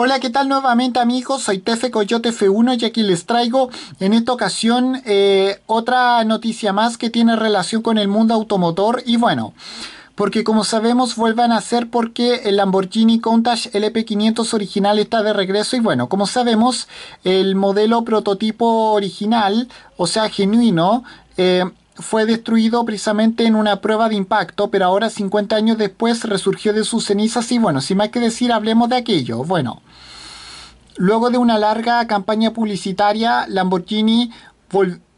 Hola, ¿qué tal nuevamente amigos? Soy Tefe Coyote F1 y aquí les traigo en esta ocasión eh, otra noticia más que tiene relación con el mundo automotor y bueno... Porque como sabemos vuelvan a ser porque el Lamborghini Countach LP500 original está de regreso y bueno, como sabemos el modelo prototipo original, o sea genuino, eh, fue destruido precisamente en una prueba de impacto, pero ahora 50 años después resurgió de sus cenizas y bueno, sin más que decir, hablemos de aquello. Bueno, luego de una larga campaña publicitaria, Lamborghini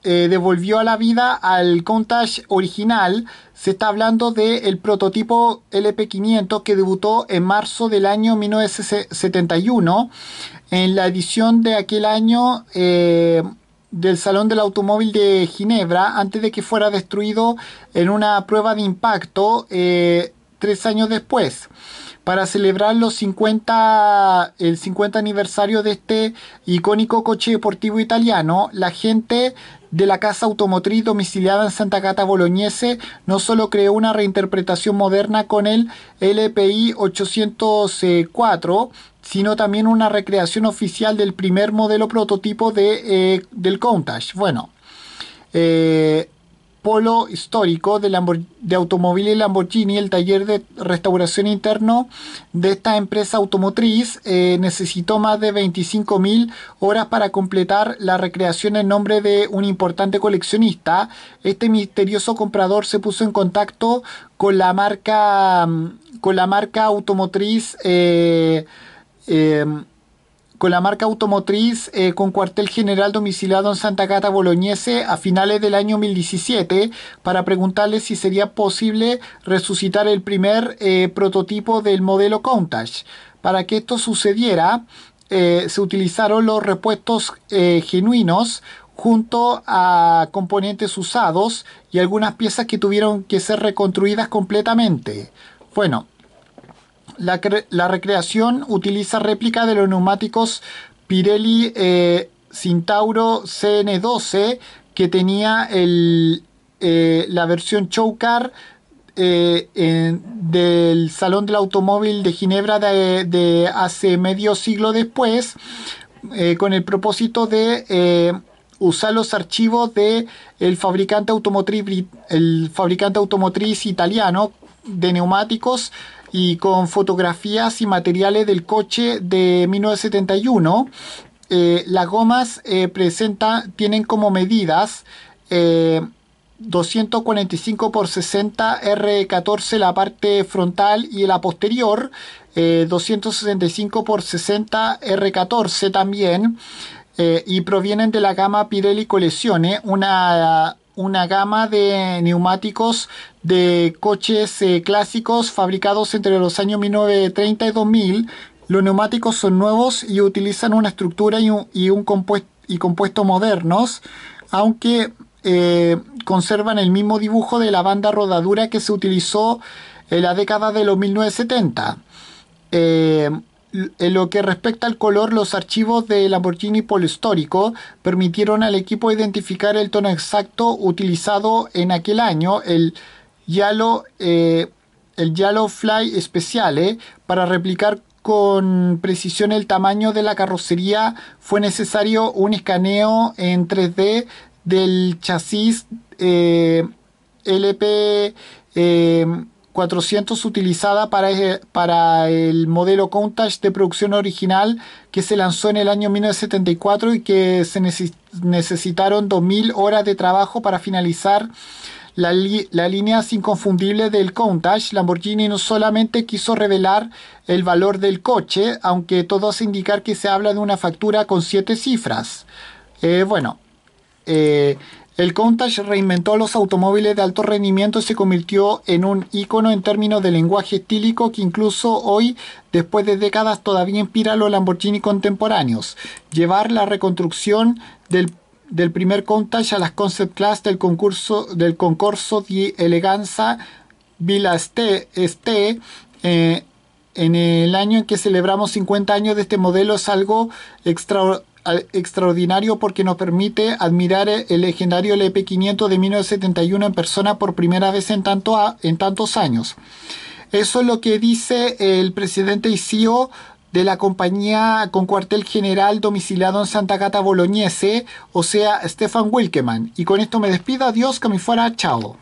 eh, devolvió a la vida al Countach original. Se está hablando del prototipo LP500 que debutó en marzo del año 1971. En la edición de aquel año... Eh, del Salón del Automóvil de Ginebra antes de que fuera destruido en una prueba de impacto eh, tres años después para celebrar los 50, el 50 aniversario de este icónico coche deportivo italiano, la gente de la casa automotriz domiciliada en Santa Cata Bolognese no solo creó una reinterpretación moderna con el LPI 804, sino también una recreación oficial del primer modelo prototipo de, eh, del Countach. Bueno, eh, polo histórico de, Automobile automóviles Lamborghini, el taller de restauración interno de esta empresa automotriz, eh, necesitó más de 25.000 horas para completar la recreación en nombre de un importante coleccionista. Este misterioso comprador se puso en contacto con la marca, mm, con la marca automotriz. Eh, Em, con la marca automotriz eh, con cuartel general domiciliado en Santa Cata Boloñese a finales del año 2017 para preguntarle si sería posible resucitar el primer eh, prototipo del modelo Countach. Para que esto sucediera, eh, se utilizaron los repuestos genuinos junto a componentes usados y algunas piezas que tuvieron que ser reconstruidas completamente. Bueno, la, recreación utiliza réplica de los neumáticos Pirelli eh, Cintauro CN12 que tenía eh, la versión Showcar eh, del Salón del Automóvil de Ginebra de, hace medio siglo después, eh, con el propósito de usar los archivos de el fabricante automotriz el fabricante automotriz italiano de neumáticos y con fotografías y materiales del coche de 1971. Eh, las gomas eh, tienen como medidas 245 eh, por 60 R14 la parte frontal y la posterior, 265 por 60 R14 también. y provienen de la gama Pirelli Collezione, una una gama de neumáticos de coches eh, clásicos fabricados entre los años 1930 y 2000. Los neumáticos son nuevos y utilizan una estructura y un, compuesto, modernos, aunque eh, conservan el mismo dibujo de la banda rodadura que se utilizó en la década de los 1970. En lo que respecta al color, los archivos de Lamborghini Polestórico permitieron al equipo identificar el tono exacto utilizado en aquel año, el Yellow, eh, el Fly Speciale, eh, para replicar con precisión el tamaño de la carrocería. Fue necesario un escaneo en 3D del chasis eh, LP. 400 utilizada para, para el modelo Countach de producción original que se lanzó en el año 1974 y que se necesitaron 2.000 horas de trabajo para finalizar la, la, línea inconfundible del Countach, Lamborghini no solamente quiso revelar el valor del coche, aunque todo hace indicar que se habla de una factura con siete cifras. Eh, bueno, eh, el Countach reinventó los automóviles de alto rendimiento y se convirtió en un ícono en términos de lenguaje estílico que incluso hoy, después de décadas, todavía inspira a los Lamborghini contemporáneos. Llevar la reconstrucción del, primer Countach a las Concept Class del concurso del de eleganza Villa Este, en el año en que celebramos 50 años de este modelo es algo extraordinario extraordinario porque nos permite admirar el legendario LP500 de 1971 en persona por primera vez en, tanto en tantos años. Eso es lo que dice el presidente y CEO de la compañía con cuartel general domiciliado en Santa Cata Bolognese, o sea, Stefan Wilkeman. Y con esto me despido, adiós, que me fuera, chao.